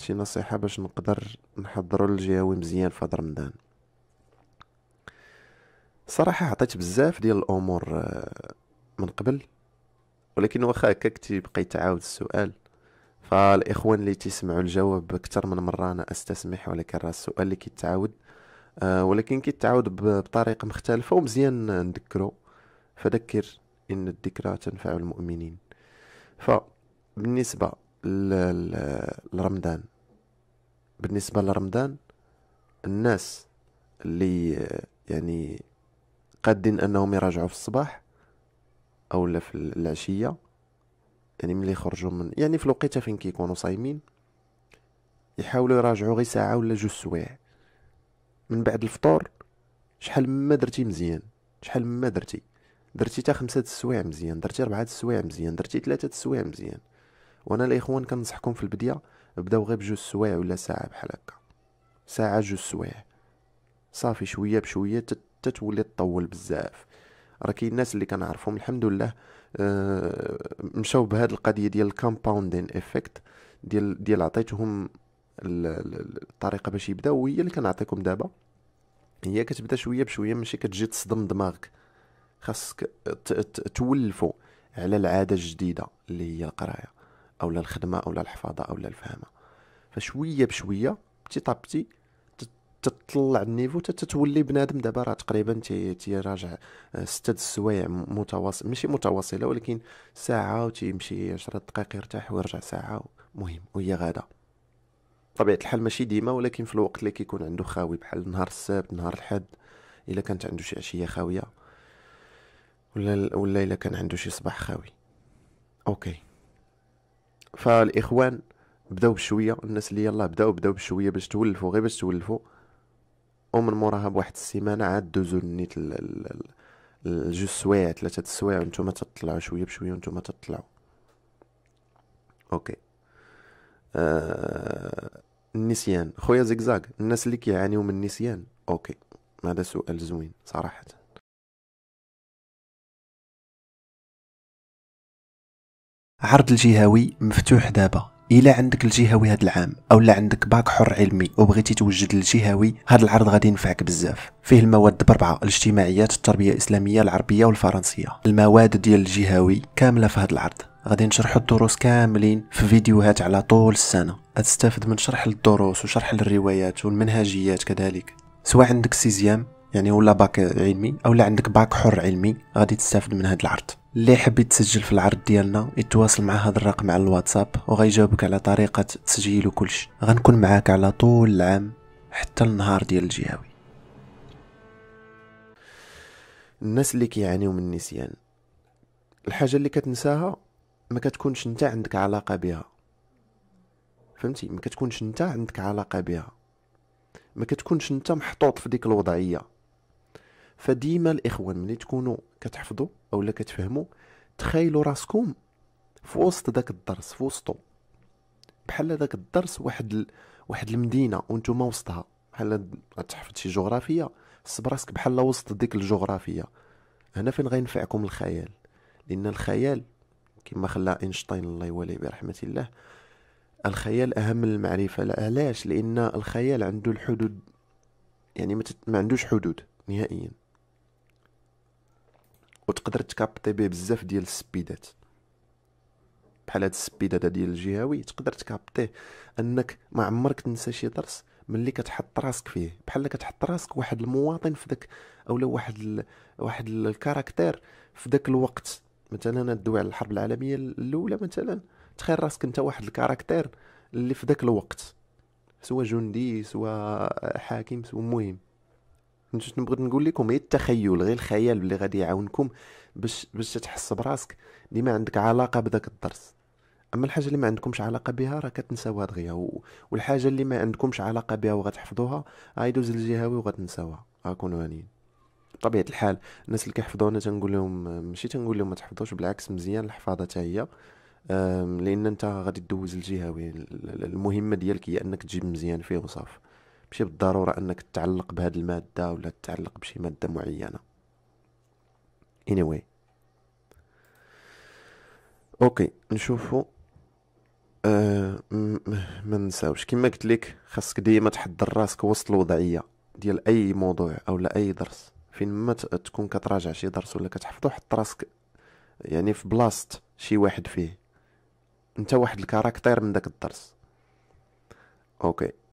شي نصيحة باش نقدر نحضرو للجهوي مزيان في رمضان صراحة عطيت بزاف ديال الامور آه، من قبل ولكن واخا هكاك تيبقى يتعاود السؤال فالاخوان اللي تسمعوا الجواب اكثر من مره انا استسمح ولكن راه السؤال اللي كيتعاود آه، ولكن كيتعاود بطريقه مختلفه ومزيان نذكره فذكر ان الذكرى تنفع المؤمنين فبالنسبه لرمضان بالنسبة لرمضان الناس اللي يعني قادين انهم يراجعوا في الصباح او لا في العشيه يعني ملي يخرجوا من يعني في الوقيته فين كيكونوا صايمين يحاولوا يراجعوا غير ساعه ولا جوج سوايع من بعد الفطور شحال ما درتي مزيان شحال ما درتي درتي تا خمسة السوايع مزيان درتي ربعة السوايع مزيان درتي ثلاثة السوايع مزيان وانا الاخوان كنصحكم في البدايه بداو غير بجوج سوايع ولا ساعه بحال هكا ساعه جوج سوايع صافي شويه بشويه تتولي تطول بزاف راه كاين الناس اللي كنعرفهم الحمد لله أه مشاو بهاد القضيه ديال الكومباوندين افكت ديال ديال عطيتهم الطريقه باش يبداو وهي اللي كنعطيكم دابا هي كتبدا شويه بشويه ماشي كتجي تصدم دماغك خاصك تولفو على العاده الجديده اللي هي القرايه او للخدمه او للحفاظه او للفهمه فشويه بشويه بتي طابتي تطلع النيفو تتولي بنادم دابا راه تقريبا تيراجع آه، ستة السوايع متواصل ماشي متواصله ولكن ساعه وتيمشي 10 دقائق يرتاح ويرجع ساعه مهم وهي غاده طبيعة الحال ماشي ديما ولكن في الوقت اللي كيكون عنده خاوي بحال نهار السبت نهار الحد الا كانت عنده شي عشيه خاويه ولا ولا الا كان عنده شي صباح خاوي اوكي فالاخوان بداو بشويه الناس اللي يلاه بداو بداو بشويه باش تولفوا غير باش تولفوا ومن موراها بواحد السيمانه عاد دوزو نيت الجوج سوايع ثلاثه السوايع وانتم تطلعوا شويه بشويه وانتم تطلعوا اوكي آه النسيان خويا زيكزاك الناس اللي كيعانيو من النسيان اوكي هذا سؤال زوين صراحه عرض الجهوي مفتوح دابا الا عندك الجهوي هذا العام اولا عندك باك حر علمي وبغيتي توجد الجهوي هذا العرض غادي ينفعك بزاف فيه المواد بربعه الاجتماعيات التربيه الاسلاميه العربيه والفرنسيه المواد ديال الجهوي كامله في هذا العرض غادي نشرح الدروس كاملين في فيديوهات على طول السنه تستافد من شرح الدروس وشرح الروايات والمنهجيات كذلك سواء عندك سيزيام يعني ولا باك علمي اولا عندك باك حر علمي غادي تستافد من هذا العرض اللي حب يتسجل في العرض ديالنا يتواصل مع هذا الرقم على الواتساب وغيجاوبك على طريقه تسجيل وكلش غنكون معاك على طول العام حتى النهار ديال الجهوي الناس اللي كيعانيو من النسيان الحاجه اللي كتنساها ما كتكونش انت عندك علاقه بها فهمتي ما كتكونش انت عندك علاقه بها ما كتكونش انت محطوط في ديك الوضعيه فديما الاخوان ملي تكونوا كتحفظوا اولا كتفهموا تخيلوا راسكم في وسط داك الدرس في وسطو بحال داك الدرس واحد ال... واحد المدينه وانتم وسطها بحال تحفظ شي جغرافيه صب راسك بحال وسط ديك الجغرافيه هنا فين غينفعكم الخيال لان الخيال كما خلى اينشتاين الله يواليه برحمه الله الخيال اهم من المعرفه علاش لان الخيال عنده الحدود يعني ما, تت... ما عندوش حدود نهائيا وتقدر تكابطي به بزاف ديال السبيدات بحال هاد السبيد هذا ديال الجهوي تقدر تكابطيه انك ما عمرك تنسى شي درس ملي كتحط راسك فيه بحال كتحط راسك واحد المواطن في داك اولا واحد ال... واحد الكاركتير في داك الوقت مثلا ندوي على الحرب العالميه الاولى مثلا تخيل راسك انت واحد الكاركتير اللي في داك الوقت سواء جندي سواء حاكم سواء مهم شنو بغيت نقول لكم هي التخيل غير الخيال اللي غادي يعاونكم باش باش تحس براسك ديما عندك علاقه بداك الدرس اما الحاجه اللي ما عندكمش علاقه بها راه كتنساوها دغيا والحاجه اللي ما عندكمش علاقه بها وغتحفظوها غيدوز آه، للجهوي وغتنساوها غنكونوا آه، هانيين بطبيعه الحال الناس اللي كيحفظونا تنقول لهم ماشي تنقول لهم ما تحفظوش بالعكس مزيان الحفاظه حتى هي لان انت غادي دوز الجهوي المهمه ديالك هي انك تجيب مزيان فيه وصافي ماشي بالضروره انك تتعلق بهاد الماده ولا تتعلق بشي ماده معينه anyway اوكي نشوفو آه ما نساوش كما قلت لك خاصك ديما تحضر راسك وسط الوضعيه ديال اي موضوع او لا اي درس فين ما تكون كتراجع شي درس ولا كتحفظو حط راسك يعني في بلاصه شي واحد فيه انت واحد الكاركتير من داك الدرس اوكي